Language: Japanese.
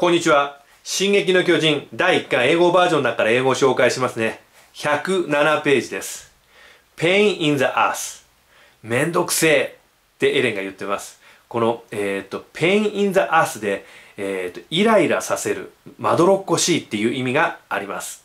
こんにちは。進撃の巨人第1巻英語バージョンだから英語を紹介しますね。107ページです。Pain in the Earth めんどくせえってエレンが言ってます。この、えっ、ー、と、Pain in the Earth で、えっ、ー、と、イライラさせる、まどろっこしいっていう意味があります。